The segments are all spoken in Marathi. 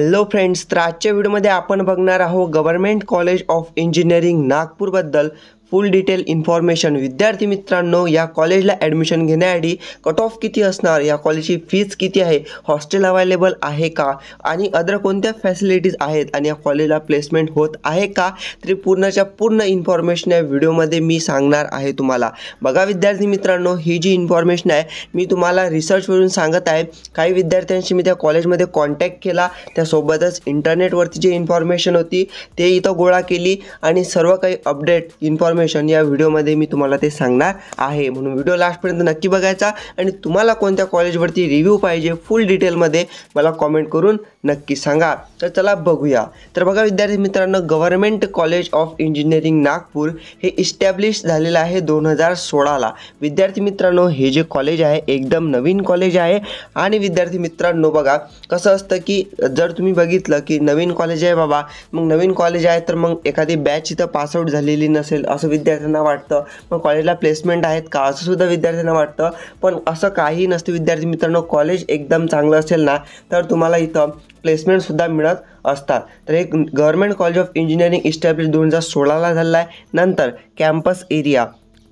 हॅलो फ्रेंड्स तर आजच्या व्हिडिओमध्ये आपण बघणार आहोत गव्हर्नमेंट कॉलेज ऑफ इंजिनिअरिंग नागपूरबद्दल फुल डिटेल इन्फॉर्मेशन विद्यार्थी मित्रांनो या कॉलेजला ॲडमिशन घेण्याआधी कट ऑफ किती असणार या कॉलेजची फीज किती आहे हॉस्टेल अवेलेबल आहे का आणि अदर कोणत्या फॅसिलिटीज आहेत आणि या कॉलेजला प्लेसमेंट होत आहे का तरी पूर्णच्या पूर्ण इन्फॉर्मेशन या व्हिडिओमध्ये मी सांगणार आहे तुम्हाला बघा विद्यार्थी मित्रांनो ही जी इन्फॉर्मेशन आहे मी तुम्हाला रिसर्चवरून सांगत आहे काही विद्यार्थ्यांशी मी त्या कॉलेजमध्ये कॉन्टॅक्ट केला त्यासोबतच इंटरनेटवरती जी इन्फॉर्मेशन होती ते इथं गोळा केली आणि सर्व काही अपडेट इन्फॉर्मेशन इन्फॉर्मेशन या व्हिडिओमध्ये मी तुम्हाला ते सांगणार आहे म्हणून व्हिडिओ लास्टपर्यंत नक्की बघायचा आणि तुम्हाला कोणत्या कॉलेजवरती रिव्ह्यू पाहिजे फुल डिटेलमध्ये मला कॉमेंट करून नक्की सांगा तर चला बघूया तर बघा विद्यार्थी मित्रांनो government college of engineering Nagpur हे इस्टॅब्लिश झालेलं आहे दोन हजार सोळाला विद्यार्थी मित्रांनो हे जे कॉलेज आहे एकदम नवीन कॉलेज आहे आणि विद्यार्थी मित्रांनो बघा कसं असतं की जर तुम्ही बघितलं की नवीन कॉलेज आहे बाबा मग नवीन कॉलेज आहे तर मग एखादी बॅच इथं पासआउट झालेली नसेल असं विद्यार्थ्यांना वाटतं मग कॉलेजला प्लेसमेंट आहेत का सुद्धा विद्यार्थ्यांना वाटतं पण असं काही नसतं विद्यार्थी मित्रांनो कॉलेज एकदम चांगलं असेल ना तर तुम्हाला इथं प्लेसमेंटसुद्धा मिळत असतात तर एक government college of engineering establish दोन हजार सोळाला झालेला आहे नंतर कॅम्पस एरिया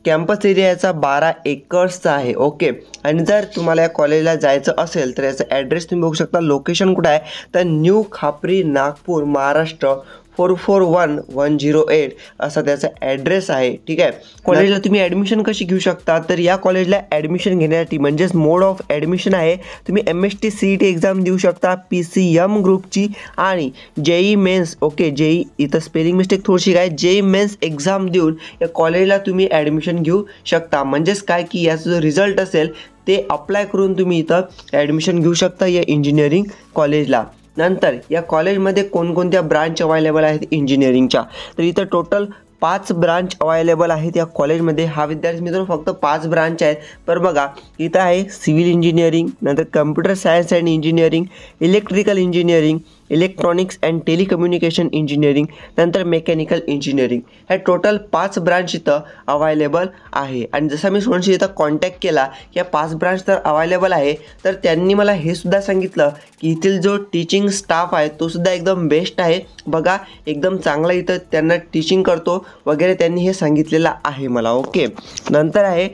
कॅम्पस एरियाचा बारा एकर्सचा आहे ओके आणि जर तुम्हाला या कॉलेजला जायचं असेल तर याचा ॲड्रेस तुम्ही बघू शकता लोकेशन कुठं आहे तर new Khapri Nagpur Maharashtra four four one one zero eight असा त्याचा ॲड्रेस आहे ठीक आहे कॉलेजला तुम्ही ॲडमिशन कशी घेऊ शकता तर या कॉलेजला ॲडमिशन घेण्यासाठी म्हणजेच मोड ऑफ ॲडमिशन आहे तुम्ही M S T C E T exam देऊ शकता पी सी एम ग्रुपची आणि जेई मेन्स ओके जेई इथं स्पेलिंग मिस्टेक थोडीशी काय जेई मेन्स एक्झाम देऊन या कॉलेजला तुम्ही ॲडमिशन घेऊ शकता म्हणजेच काय की याचा जो रिझल्ट असेल ते अप्लाय करून तुम्ही इथं ॲडमिशन घेऊ शकता या इंजिनिअरिंग कॉलेजला नंतर या कॉलेजमध्ये कोणकोणत्या ब्रांच अवायलेबल आहेत इंजिनिअरिंगच्या तर इथं टोटल पाच ब्रांच अवायलेबल आहेत या कॉलेजमध्ये हा विद्यार्थी मित्रांनो फक्त पाच ब्रांच आहेत पर बघा इथं आहे सिव्हिल इंजिनिअरिंग नंतर computer science and engineering electrical engineering electronics and telecommunication engineering नंतर मेकॅनिकल इंजिनिअरिंग हे टोटल पाच ब्रांच इथं अवायलेबल आहे आणि जसा मी सोनशी इथं कॉन्टॅक्ट केला या पाच ब्रांच तर अवायलेबल आहे तर त्यांनी मला हे सुद्धा सांगितलं की इथील जो टीचिंग स्टाफ आहे तो सुद्धा एकदम बेस्ट आहे बघा एकदम चांगला इथं त्यांना टीचिंग करतो वगैरे त्यांनी हे सांगितलेलं आहे मला ओके नंतर आहे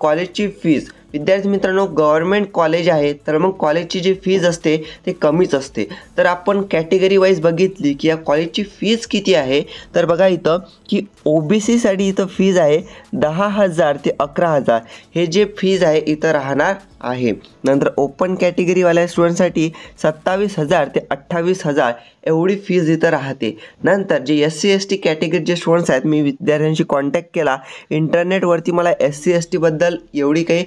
कॉलेजची फीज विद्यार्थी मित्रांनो गव्हर्मेंट कॉलेज आहे तर मग कॉलेजची जी फीज असते ते कमीच असते तर आपण कॅटेगरी वाईज बघितली की या कॉलेजची फीज किती आहे तर बघा इथं की ओ बी सीसाठी इथं फीज आहे दहा हजार ते अकरा हजार हे जे फीज आहे इथं राहणार आहे नंतर ओपन कॅटेगरीवाल्या स्टुडंटसाठी सत्तावीस हजार ते अठ्ठावीस हजार एवढी फीज इथं राहते नंतर जे एस सी एस टी कॅटेगरीचे स्टुडंट्स आहेत मी विद्यार्थ्यांशी कॉन्टॅक्ट केला इंटरनेटवरती मला एस सी एस टीबद्दल एवढी काही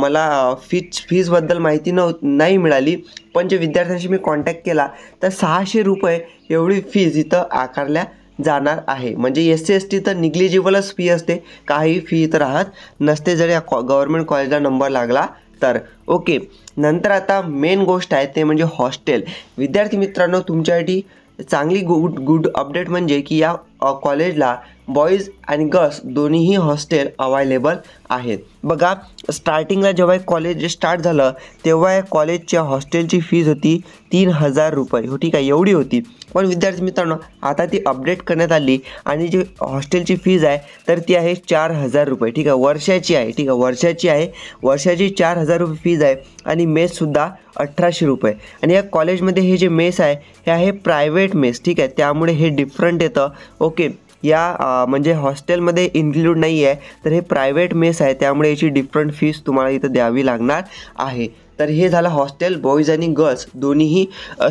मला फीज फीजबद्दल माहिती नव्ह नाही मिळाली पण जे विद्यार्थ्यांशी मी कॉन्टॅक्ट केला तर सहाशे रुपये एवढी फीज इथं आकारल्या जाणार आहे म्हणजे एस सी एस टी तर निग्लिजिबलच फी असते काही फी इथं राहत नसते जरी या कॉ गव्हर्मेंट कॉलेजला नंबर लागला तर ओके नंतर आता मेन गोष्ट आहे ते म्हणजे हॉस्टेल विद्यार्थी मित्रांनो तुमच्यासाठी चांगली गुड गुड अपडेट म्हणजे की या कॉलेजला बॉईज आणि गर्ल्स दोन्हीही हॉस्टेल अवायलेबल आहेत बघा स्टार्टिंगला जेव्हा कॉलेज स्टार्ट झालं तेव्हा या कॉलेजच्या हॉस्टेलची फीज होती तीन हजार रुपये हो ठीक आहे एवढी होती पण विद्यार्थी मित्रांनो आता ती अपडेट करण्यात आली आणि जी हॉस्टेलची फीज आहे तर ती आहे चार हजार रुपये ठीक आहे वर्षाची आहे ठीक आहे वर्षाची आहे वर्षाची चार हजार रुपये फीज आहे आणि मेससुद्धा अठराशे रुपये आणि या कॉलेजमध्ये हे जे मेस आहे हे आहे प्रायव्हेट मेस ठीक आहे त्यामुळे हे डिफरंट येतं ओके या म्हणजे हॉस्टेलमध्ये इन्क्लूड नाही आहे तर हे प्रायव्हेट मेस आहे त्यामुळे याची डिफरंट फीस तुम्हाला इथं द्यावी लागणार आहे तर हे झालं हॉस्टेल बॉईज आणि गर्ल्स दोन्हीही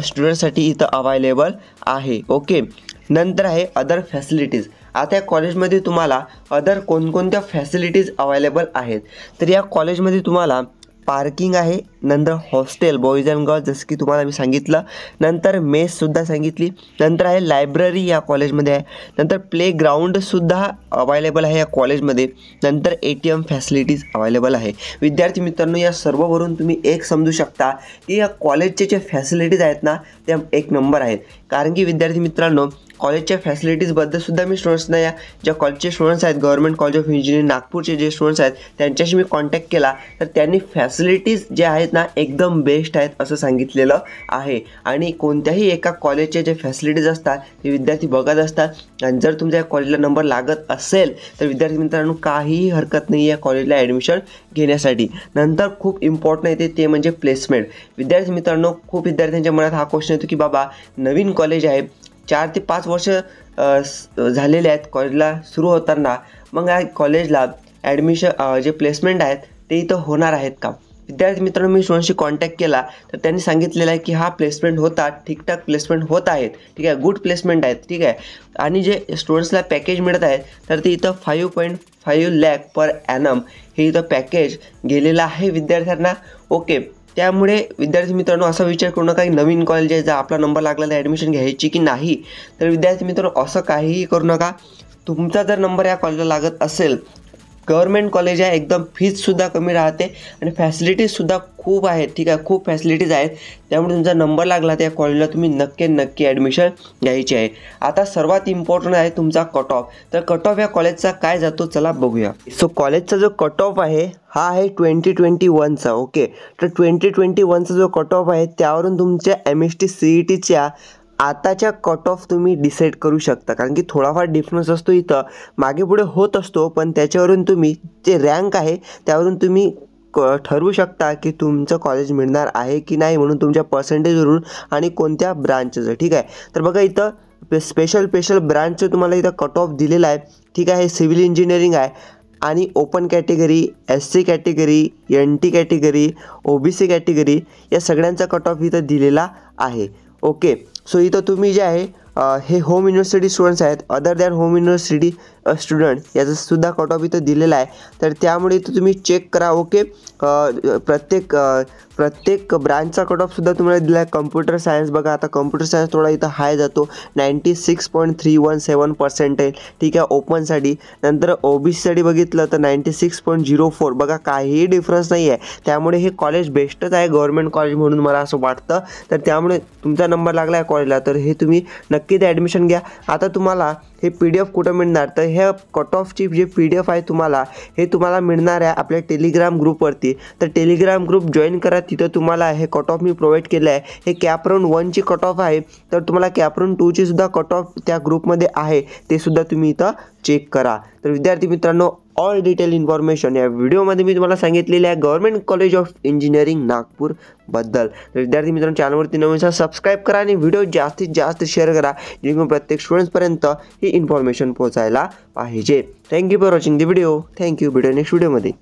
स्टुडंटसाठी इथं अवायलेबल आहे ओके नंतर आहे अदर फॅसिलिटीज आता या कॉलेजमध्ये तुम्हाला अदर कोणकोणत्या फॅसिलिटीज अवेलेबल आहेत तर या कॉलेजमध्ये तुम्हाला पार्किंग आहे नंतर हॉस्टेल बॉईज अँड गर्ल्स जसं की तुम्हाला मी सांगितलं नंतर मेससुद्धा सांगितली नंतर आहे लायब्ररी या कॉलेजमध्ये आहे नंतर प्ले ग्राउंडसुद्धा अवायलेबल आहे या कॉलेजमध्ये नंतर A T M facilities available आहे विद्यार्थी मित्रांनो या सर्ववरून तुम्ही एक समजू शकता की या कॉलेजचे जे फॅसिलिटीज आहेत ना त्या एक नंबर आहेत कारण की विद्यार्थी मित्रांनो कॉलेजच्या फॅसिलिटीजबद्दलसुद्धा मी स्टुडंट्सना या ज्या कॉलेजचे स्टुडंट्स आहेत गव्हर्मेंट कॉलेज ऑफ इंजिनिअरिंग नागपूरचे जे स्टुडंट्स आहेत त्यांच्याशी मी कॉन्टॅक्ट केला तर त्यांनी फॅस फॅसिलिटीज जे आहेत ना एकदम बेस्ट आहेत असं सांगितलेलं आहे आणि कोणत्याही एका कॉलेजचे जे फॅसिलिटीज असतात ते विद्यार्थी बघत असतात आणि जर तुमच्या कॉलेजला नंबर लागत असेल तर विद्यार्थी मित्रांनो काहीही हरकत नाही या कॉलेजला ॲडमिशन घेण्यासाठी नंतर खूप इम्पॉर्टंट येते ते म्हणजे प्लेसमेंट विद्यार्थी मित्रांनो खूप विद्यार्थ्यांच्या मनात हा क्वेश्चन येतो की बाबा नवीन कॉलेज आहे चार ते पाच वर्ष झालेले आहेत कॉलेजला सुरू होताना मग या कॉलेजला ॲडमिशन जे प्लेसमेंट आहेत ते इथं होणार आहेत का विद्यार्थी मित्रांनो मी स्टुडंटशी कॉन्टॅक्ट केला तर त्यांनी सांगितलेलं आहे की हा प्लेसमेंट होता ठीकठाक प्लेसमेंट होत आहेत ठीक आहे गुड प्लेसमेंट आहेत ठीक आहे आणि जे स्टुडंट्सला पॅकेज मिळत आहे तर ते इथं five point five lakh per annum हे इथं पॅकेज गेलेलं आहे विद्यार्थ्यांना ओके त्यामुळे विद्यार्थी मित्रांनो असा विचार करू नका की नवीन कॉलेज आहे जर आपला नंबर लागला तर ॲडमिशन घ्यायची की नाही तर विद्यार्थी मित्रांनो असं काहीही करू नका तुमचा जर नंबर या कॉलेजला लागत असेल गव्हर्मेंट कॉलेज आहे एकदम फीजसुद्धा कमी राहते आणि फॅसिलिटीजसुद्धा खूप आहेत ठीक आहे खूप फॅसिलिटीज आहेत त्यामुळे तुमचा नंबर लागला त्या कॉलेजला तुम्ही नक्की नक्की ॲडमिशन घ्यायची आहे आता सर्वात इम्पॉर्टंट आहे तुमचा कट ऑफ तर कट ऑफ या कॉलेजचा काय जातो चला बघूया सो कॉलेजचा जो कट ऑफ आहे हा आहे ट्वेंटी ट्वेंटी वनचा ओके तर ट्वेंटी ट्वेंटी वनचा जो कट ऑफ आहे त्यावरून तुमच्या एम एस टी ई टीच्या e आताच्या कट ऑफ तुम्ही डिसाईड करू शकता कारण की थोडाफार डिफरन्स असतो इथं मागे पुढे होत असतो पण त्याच्यावरून तुम्ही जे रँक आहे त्यावरून तुम्ही क ठरवू शकता की तुमचं कॉलेज मिळणार आहे की नाही म्हणून तुमच्या पर्सेंटेजवरून आणि कोणत्या ब्रांचचं ठीक आहे तर बघा इथं पे स्पेशल स्पेशल ब्रांचचं तुम्हाला इथं कट ऑफ दिलेला आहे ठीक आहे सिव्हिल इंजिनिअरिंग आहे आणि open category S C category N T category O B C category या सगळ्यांचा कट ऑफ इथं दिलेला आहे ओके सो इथं तुम्ही जे आहे हे होम युनिव्हर्सिटी स्टुडंट्स आहेत other than home university student सुद्धा कट ऑफ इथं दिलेला आहे तर त्यामुळे इथं तुम्ही चेक करा ओके प्रत्येक प्रत्येक ब्रांचचा कट ऑफसुद्धा तुम्हाला दिला आहे कम्प्युटर सायन्स बघा आता कम्प्युटर सायन्स थोडा इथं हाय जातो ninety six point three one seven percentage ठीक आहे ओपनसाठी नंतर ओ बी सीसाठी बघितलं तर ninety six point zero four बघा काहीही डिफरन्स नाही आहे त्यामुळे हे कॉलेज बेस्टच आहे गव्हर्मेंट कॉलेज म्हणून मला असं वाटतं तर त्यामुळे तुमचा नंबर लागला आहे कॉलेजला तर हे तुम्ही नक्कीच ॲडमिशन घ्या आता तुम्हाला हे पी डी एफ कुठं मिळणार तर ह्या cut ऑफची J P D F आहे तुम्हाला हे तुम्हाला मिळणार आहे आपल्या टेलिग्राम ग्रुपवरती तर टेलिग्राम ग्रुप जॉईन करा तिथं तुम्हाला हे कट ऑफ मी प्रोव्हाइड केलं आहे हे रोन वनची कट ऑफ आहे तर तुम्हाला रोन टूची सुद्धा कट ऑफ त्या ग्रुपमध्ये आहे ते सुद्धा तुम्ही इथं चेक करा तर विद्यार्थी मित्रांनो ऑल डिटेल इन्फॉर्मेशन या व्हिडिओमध्ये मी तुम्हाला सांगितलेली आहे गव्हर्मेंट कॉलेज ऑफ इंजिनिअरिंग नागपूरबद्दल तर विद्यार्थी मित्रांनो चॅनलवरती नवीन सबस्क्राईब करा आणि व्हिडिओ जास्तीत जास्त शेअर करा जेणेकरून प्रत्येक स्टुडंट्सपर्यंत ही इन्फॉर्मेशन पोहोचायला पाहिजे thank you for watching the video thank you video next व्हिडिओमध्ये